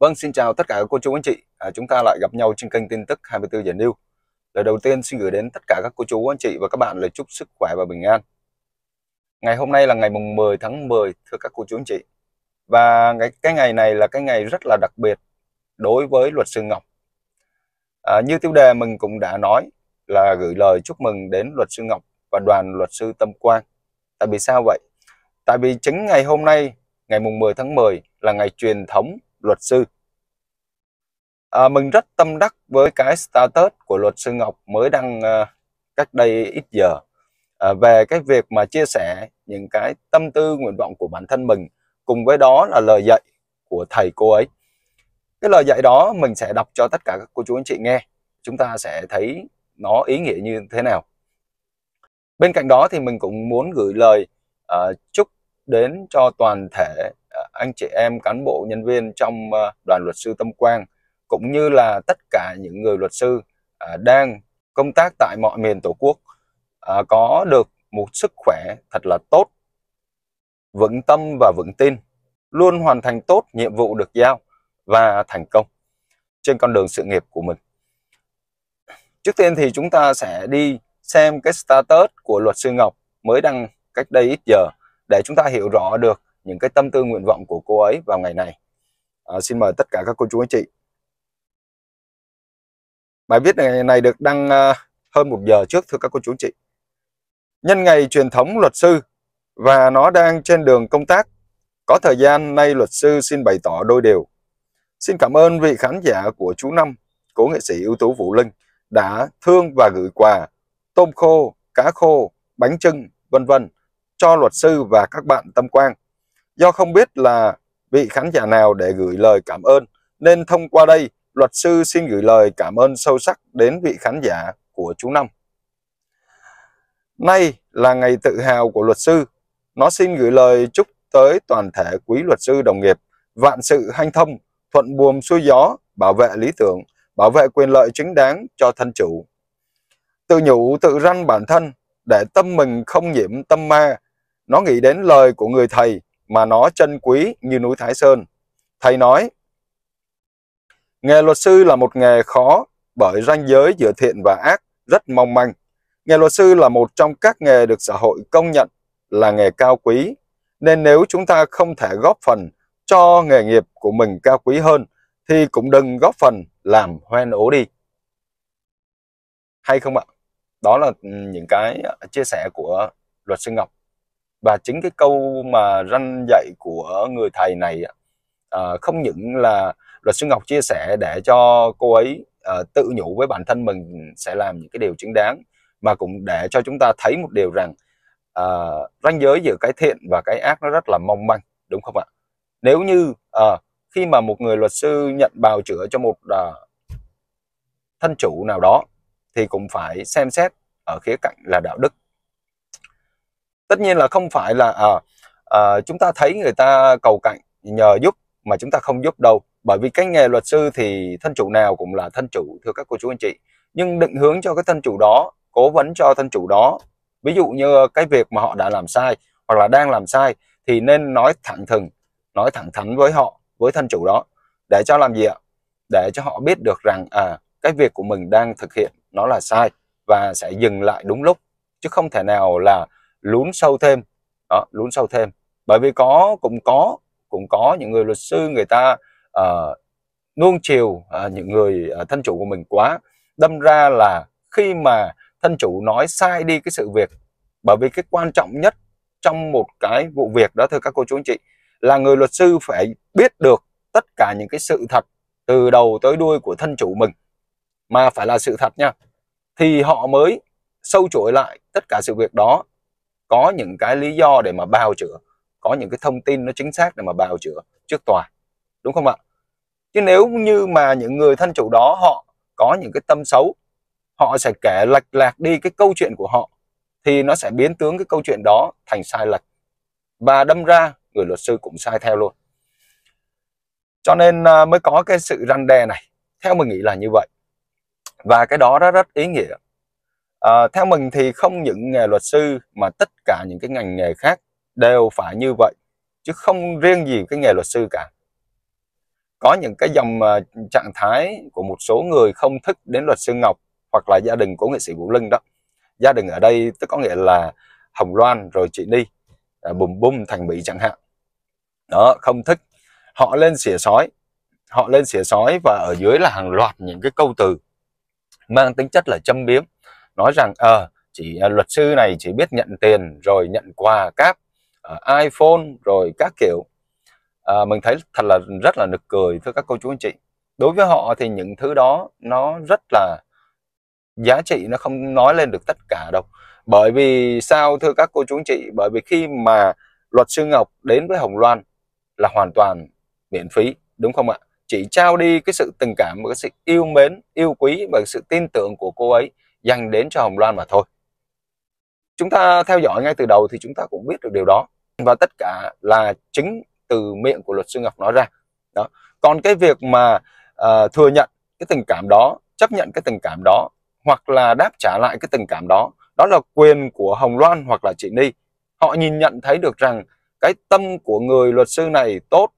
Vâng, xin chào tất cả các cô chú anh chị. À, chúng ta lại gặp nhau trên kênh tin tức 24 giờ News. Lời đầu tiên xin gửi đến tất cả các cô chú anh chị và các bạn lời chúc sức khỏe và bình an. Ngày hôm nay là ngày mùng 10 tháng 10 thưa các cô chú anh chị. Và cái, cái ngày này là cái ngày rất là đặc biệt đối với luật sư Ngọc. À, như tiêu đề mình cũng đã nói là gửi lời chúc mừng đến luật sư Ngọc và đoàn luật sư Tâm Quang. Tại vì sao vậy? Tại vì chính ngày hôm nay, ngày mùng 10 tháng 10 là ngày truyền thống luật sư. À, mình rất tâm đắc với cái status của luật sư Ngọc mới đăng à, cách đây ít giờ à, về cái việc mà chia sẻ những cái tâm tư nguyện vọng của bản thân mình cùng với đó là lời dạy của thầy cô ấy. Cái lời dạy đó mình sẽ đọc cho tất cả các cô chú anh chị nghe. Chúng ta sẽ thấy nó ý nghĩa như thế nào. Bên cạnh đó thì mình cũng muốn gửi lời uh, chúc đến cho toàn thể anh chị em cán bộ nhân viên trong ờ, đoàn luật sư Tâm Quang cũng như là tất cả những người luật sư à, đang công tác tại mọi miền Tổ quốc à, có được một sức khỏe thật là tốt, vững tâm và vững tin, luôn hoàn thành tốt nhiệm vụ được giao và thành công trên con đường sự nghiệp của mình. Trước tiên thì chúng ta sẽ đi xem cái status của luật sư Ngọc mới đăng cách đây ít giờ để chúng ta hiểu rõ được những cái tâm tư nguyện vọng của cô ấy vào ngày này. À, xin mời tất cả các cô chú anh chị. Bài viết này, này được đăng uh, hơn một giờ trước thưa các cô chú anh chị. Nhân ngày truyền thống luật sư và nó đang trên đường công tác. Có thời gian nay luật sư xin bày tỏ đôi điều. Xin cảm ơn vị khán giả của chú Năm, cố nghệ sĩ ưu tú Vũ Linh đã thương và gửi quà tôm khô, cá khô, bánh trưng, vân vân cho luật sư và các bạn tâm quang. Do không biết là vị khán giả nào để gửi lời cảm ơn, nên thông qua đây, luật sư xin gửi lời cảm ơn sâu sắc đến vị khán giả của chú Năm. Nay là ngày tự hào của luật sư. Nó xin gửi lời chúc tới toàn thể quý luật sư đồng nghiệp, vạn sự hanh thông, thuận buồm xuôi gió, bảo vệ lý tưởng, bảo vệ quyền lợi chính đáng cho thân chủ. Tự nhủ tự răn bản thân, để tâm mình không nhiễm tâm ma. Nó nghĩ đến lời của người thầy, mà nó chân quý như núi Thái Sơn. Thầy nói, nghề luật sư là một nghề khó bởi ranh giới giữa thiện và ác rất mong manh. Nghề luật sư là một trong các nghề được xã hội công nhận là nghề cao quý, nên nếu chúng ta không thể góp phần cho nghề nghiệp của mình cao quý hơn, thì cũng đừng góp phần làm hoen ố đi. Hay không ạ? Đó là ừ, những cái ờ, chia sẻ của luật sư Ngọc và chính cái câu mà răn dạy của người thầy này à, không những là luật sư Ngọc chia sẻ để cho cô ấy à, tự nhủ với bản thân mình sẽ làm những cái điều chính đáng mà cũng để cho chúng ta thấy một điều rằng à, ranh giới giữa cái thiện và cái ác nó rất là mong manh đúng không ạ nếu như à, khi mà một người luật sư nhận bào chữa cho một à, thân chủ nào đó thì cũng phải xem xét ở khía cạnh là đạo đức tất nhiên là không phải là à, à, chúng ta thấy người ta cầu cạnh nhờ giúp mà chúng ta không giúp đâu bởi vì cái nghề luật sư thì thân chủ nào cũng là thân chủ thưa các cô chú anh chị nhưng định hướng cho cái thân chủ đó cố vấn cho thân chủ đó ví dụ như cái việc mà họ đã làm sai hoặc là đang làm sai thì nên nói thẳng thừng nói thẳng thắn với họ với thân chủ đó để cho làm gì ạ để cho họ biết được rằng à cái việc của mình đang thực hiện nó là sai và sẽ dừng lại đúng lúc chứ không thể nào là lún sâu thêm đó lún sâu thêm bởi vì có cũng có cũng có những người luật sư người ta uh, nuông chiều uh, những người uh, thân chủ của mình quá đâm ra là khi mà thân chủ nói sai đi cái sự việc bởi vì cái quan trọng nhất trong một cái vụ việc đó thưa các cô chú anh chị là người luật sư phải biết được tất cả những cái sự thật từ đầu tới đuôi của thân chủ mình mà phải là sự thật nha thì họ mới sâu chuỗi lại tất cả sự việc đó có những cái lý do để mà bào chữa có những cái thông tin nó chính xác để mà bào chữa trước tòa đúng không ạ chứ nếu như mà những người thân chủ đó họ có những cái tâm xấu họ sẽ kể lệch lạc đi cái câu chuyện của họ thì nó sẽ biến tướng cái câu chuyện đó thành sai lệch và đâm ra người luật sư cũng sai theo luôn cho nên à, mới có cái sự răn đe này theo mình nghĩ là như vậy và cái đó rất rất ý nghĩa À, theo mình thì không những nghề luật sư mà tất cả những cái ngành nghề khác đều phải như vậy chứ không riêng gì cái nghề luật sư cả. Có những cái dòng ờ, trạng thái của một số người không thích đến luật sư Ngọc hoặc là gia đình của nghệ sĩ Vũ Linh đó. Gia đình ở đây tức có nghĩa là Hồng Loan rồi chị đi ờ, Bùm Bùm, Thành Mỹ chẳng hạn. Đó, không thích. Họ lên xỉa sói. Họ lên xỉa sói và ở dưới là hàng loạt những cái câu từ mang tính chất là châm biếm nói rằng ờ à, chỉ à, luật sư này chỉ biết nhận tiền rồi nhận quà cáp à, iPhone rồi các kiểu à, mình thấy thật là rất là nực cười thưa các cô chú anh chị đối với họ thì những thứ đó nó rất là giá trị nó không nói lên được tất cả đâu bởi vì sao thưa các cô chú anh chị bởi vì khi mà luật sư Ngọc đến với Hồng Loan là hoàn toàn miễn phí đúng không ạ Chỉ trao đi cái sự tình cảm và cái sự yêu mến yêu quý và sự tin tưởng của cô ấy dành đến cho Hồng Loan mà thôi. Chúng ta theo dõi ngay từ đầu thì chúng ta cũng biết được điều đó và tất cả là chính từ miệng của luật sư Ngọc nói ra. Đó. Còn cái việc mà uh, thừa nhận cái tình cảm đó, chấp nhận cái tình cảm đó hoặc là đáp trả lại cái tình cảm đó, đó là quyền của Hồng Loan hoặc là chị Ni. Họ nhìn nhận thấy được rằng cái tâm của người luật sư này tốt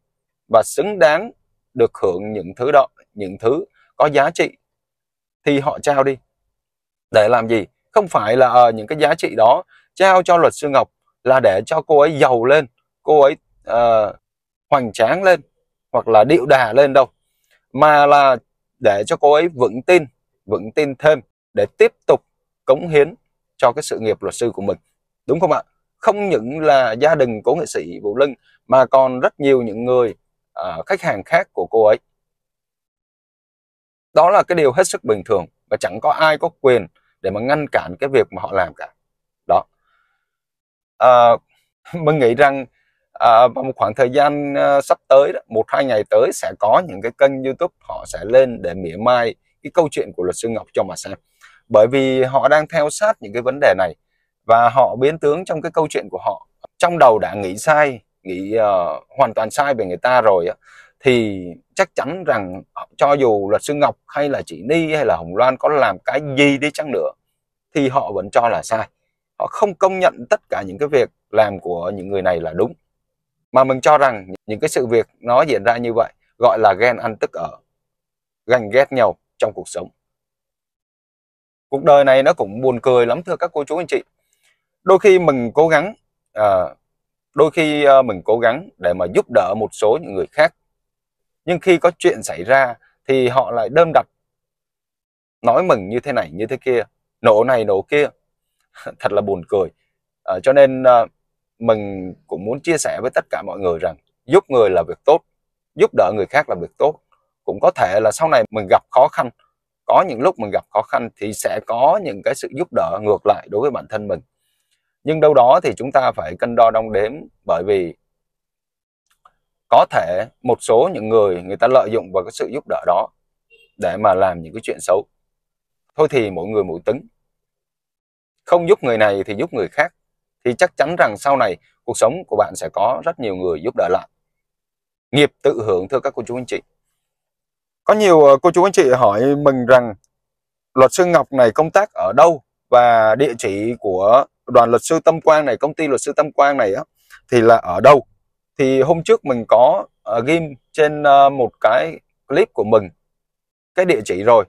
và xứng đáng được hưởng những thứ đó, những thứ có giá trị thì họ trao đi để làm gì không phải là à, những cái giá trị đó trao cho luật sư ngọc là để cho cô ấy giàu lên cô ấy à, hoành tráng lên hoặc là điệu đà lên đâu mà là để cho cô ấy vững tin vững tin thêm để tiếp tục cống hiến cho cái sự nghiệp luật sư của mình đúng không ạ không những là gia đình của nghệ sĩ Vũ Linh mà còn rất nhiều những người à, khách hàng khác của cô ấy đó là cái điều hết sức bình thường và chẳng có ai có quyền để mà ngăn cản cái việc mà họ làm cả đó à, mình nghĩ rằng à, vào một khoảng thời gian à, sắp tới đó, một hai ngày tới sẽ có những cái kênh youtube họ sẽ lên để mỉa mai cái câu chuyện của luật sư ngọc cho mà xem bởi vì họ đang theo sát những cái vấn đề này và họ biến tướng trong cái câu chuyện của họ trong đầu đã nghĩ sai nghĩ uh, hoàn toàn sai về người ta rồi á thì chắc chắn rằng cho dù luật sư Ngọc hay là chị Ni hay là Hồng Loan có làm cái gì đi chăng nữa thì họ vẫn cho là sai. Họ không công nhận tất cả những cái việc làm của những người này là đúng. Mà mình cho rằng những cái sự việc nó diễn ra như vậy gọi là ghen ăn tức ở, ganh ghét nhau trong cuộc sống. Cuộc đời này nó cũng buồn cười lắm thưa các cô chú anh chị. Đôi khi mình cố gắng, à, đôi khi à, mình cố gắng để mà giúp đỡ một số những người khác nhưng khi có chuyện xảy ra thì họ lại đơm đặt nói mừng như thế này như thế kia nổ này nổ kia thật là buồn cười à, cho nên à, mình cũng muốn chia sẻ với tất cả mọi người rằng giúp người là việc tốt giúp đỡ người khác là việc tốt cũng có thể là sau này mình gặp khó khăn có những lúc mình gặp khó khăn thì sẽ có những cái sự giúp đỡ ngược lại đối với bản thân mình nhưng đâu đó thì chúng ta phải cân đo đong đếm bởi vì có thể một số những người người ta lợi dụng vào cái sự giúp đỡ đó để mà làm những cái chuyện xấu thôi thì mỗi người mỗi tính không giúp người này thì giúp người khác thì chắc chắn rằng sau này cuộc sống của bạn sẽ có rất nhiều người giúp đỡ lại nghiệp tự hưởng thưa các cô chú anh chị có nhiều ờ, cô chú anh chị hỏi mình rằng luật sư Ngọc này công tác ở đâu và địa chỉ của đoàn luật sư Tâm Quang này công ty luật sư Tâm Quang này á, thì là ở đâu thì hôm trước mình có uh, ghim trên uh, một cái clip của mình cái địa chỉ rồi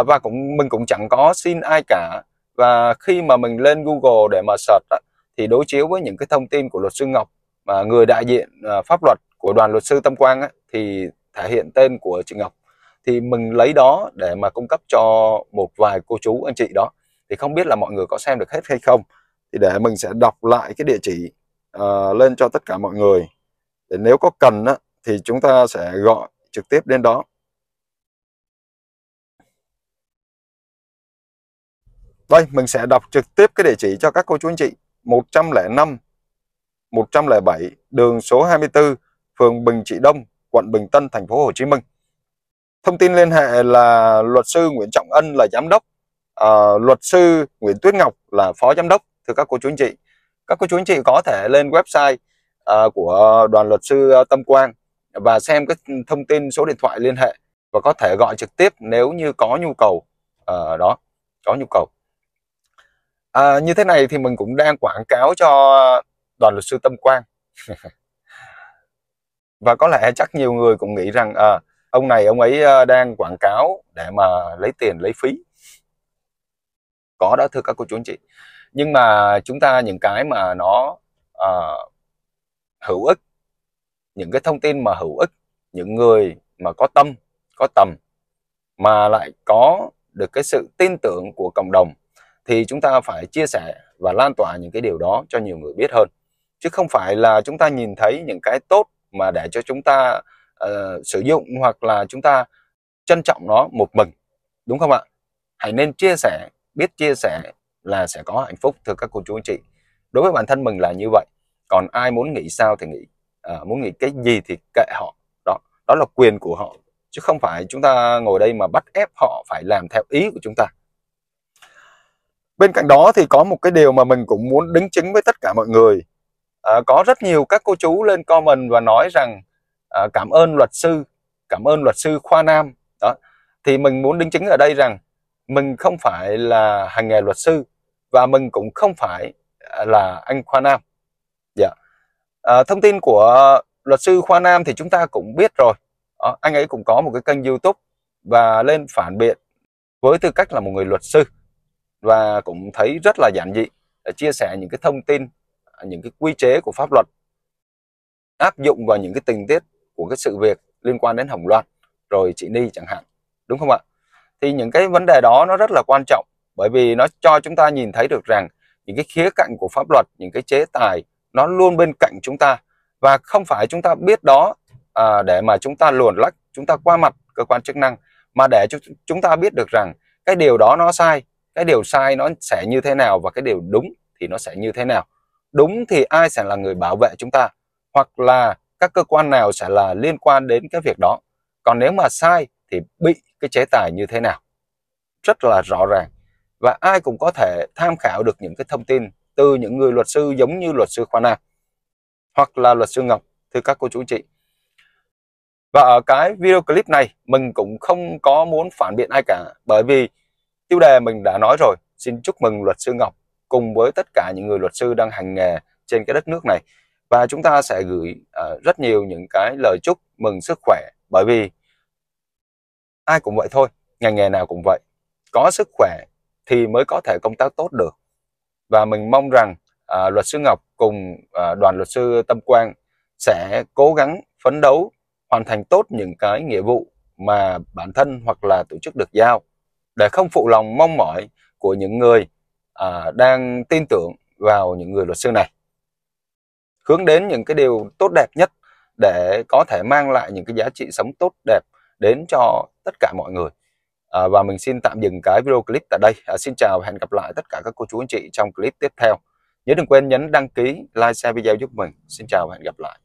uh, và cũng mình cũng chẳng có xin ai cả và khi mà mình lên Google để mà search á, thì đối chiếu với những cái thông tin của luật sư Ngọc mà người đại diện uh, pháp luật của đoàn luật sư Tâm Quang á, thì thể hiện tên của chị Ngọc thì mình lấy đó để mà cung cấp cho một vài cô chú anh chị đó thì không biết là mọi người có xem được hết hay không thì để mình sẽ đọc lại cái địa chỉ uh, lên cho tất cả mọi người để nếu có cần á, thì chúng ta sẽ gọi trực tiếp đến đó đây mình sẽ đọc trực tiếp cái địa chỉ cho các cô chú anh chị 105 107 đường số 24 phường Bình Trị Đông quận Bình Tân thành phố Hồ Chí Minh thông tin liên hệ là luật sư Nguyễn Trọng Ân là giám đốc à, luật sư Nguyễn Tuyết Ngọc là phó giám đốc thưa các cô chú anh chị các cô chú anh chị có thể lên website uh, của đoàn luật sư ờ, Tâm Quang và xem cái thông tin số điện thoại liên hệ và có thể gọi trực tiếp nếu như có nhu cầu uh, đó có nhu cầu à, như thế này thì mình cũng đang quảng cáo cho đoàn luật sư Tâm Quang và có lẽ chắc nhiều người cũng nghĩ rằng à, ông này ông ấy đang quảng cáo để mà lấy tiền lấy phí có đó thưa các cô chú anh chị nhưng mà chúng ta những cái mà nó uh, hữu ích những cái thông tin mà hữu ích những người mà có tâm có tầm mà lại có được cái sự tin tưởng của cộng đồng thì chúng ta phải chia sẻ và lan tỏa những cái điều đó cho nhiều người biết hơn chứ không phải là chúng ta nhìn thấy những cái tốt mà để cho chúng ta uh, sử dụng hoặc là chúng ta trân trọng nó một mình đúng không ạ hãy nên chia sẻ biết chia sẻ là sẽ có hạnh phúc thưa các cô chú anh chị đối với bản thân mình là như vậy còn ai muốn nghĩ sao thì nghĩ à, muốn nghĩ cái gì thì kệ họ đó đó là quyền của họ chứ không phải chúng ta ngồi đây mà bắt ép họ phải làm theo ý của chúng ta bên cạnh đó thì có một cái điều mà mình cũng muốn đứng chính với tất cả mọi người à, có rất nhiều các cô chú lên comment và nói rằng à, cảm ơn luật sư cảm ơn luật sư khoa nam đó thì mình muốn đính chính ở đây rằng mình không phải là hành nghề luật sư và mình cũng không phải là anh khoa nam à, thông tin của luật sư Khoa Nam thì chúng ta cũng biết rồi đó, ờ, anh ấy cũng có một cái kênh YouTube và lên phản biện với tư cách là một người luật sư và cũng thấy rất là giản dị để chia sẻ những cái thông tin những cái quy chế của pháp luật áp dụng vào những cái tình tiết của cái sự việc liên quan đến Hồng Loan rồi chị Ni chẳng hạn đúng không ạ thì những cái vấn đề đó nó rất là quan trọng bởi vì nó cho chúng ta nhìn thấy được rằng những cái khía cạnh của pháp luật những cái chế tài nó luôn bên cạnh chúng ta và không phải chúng ta biết đó à, để mà chúng ta luồn lách chúng ta qua mặt cơ quan chức năng mà để cho chúng ta biết được rằng cái điều đó nó sai cái điều sai nó sẽ như thế nào và cái điều đúng thì nó sẽ như thế nào đúng thì ai sẽ là người bảo vệ chúng ta hoặc là các cơ quan nào sẽ là liên quan đến cái việc đó còn nếu mà sai thì bị cái chế tài như thế nào rất là rõ ràng và ai cũng có thể tham khảo được những cái thông tin từ những người luật sư giống như luật sư Khoa Nam hoặc là luật sư Ngọc thưa các cô chú chị. Và ở cái video clip này mình cũng không có muốn phản biện ai cả bởi vì tiêu đề mình đã nói rồi xin chúc mừng luật sư Ngọc cùng với tất cả những người luật sư đang hành nghề trên cái đất nước này và chúng ta sẽ gửi uh, rất nhiều những cái lời chúc mừng sức khỏe bởi vì ai cũng vậy thôi ngành nghề nào cũng vậy có sức khỏe thì mới có thể công tác tốt được và mình mong rằng à, luật sư Ngọc cùng à, đoàn luật sư Tâm Quang sẽ cố gắng phấn đấu hoàn thành tốt những cái nghĩa vụ mà bản thân hoặc là tổ chức được giao để không phụ lòng mong mỏi của những người à, đang tin tưởng vào những người luật sư này hướng đến những cái điều tốt đẹp nhất để có thể mang lại những cái giá trị sống tốt đẹp đến cho tất cả mọi người à, và mình xin tạm dừng cái video clip tại đây à, xin chào và hẹn gặp lại tất cả các cô chú anh chị trong clip tiếp theo nhớ đừng quên nhấn đăng ký like share video giúp mình xin chào và hẹn gặp lại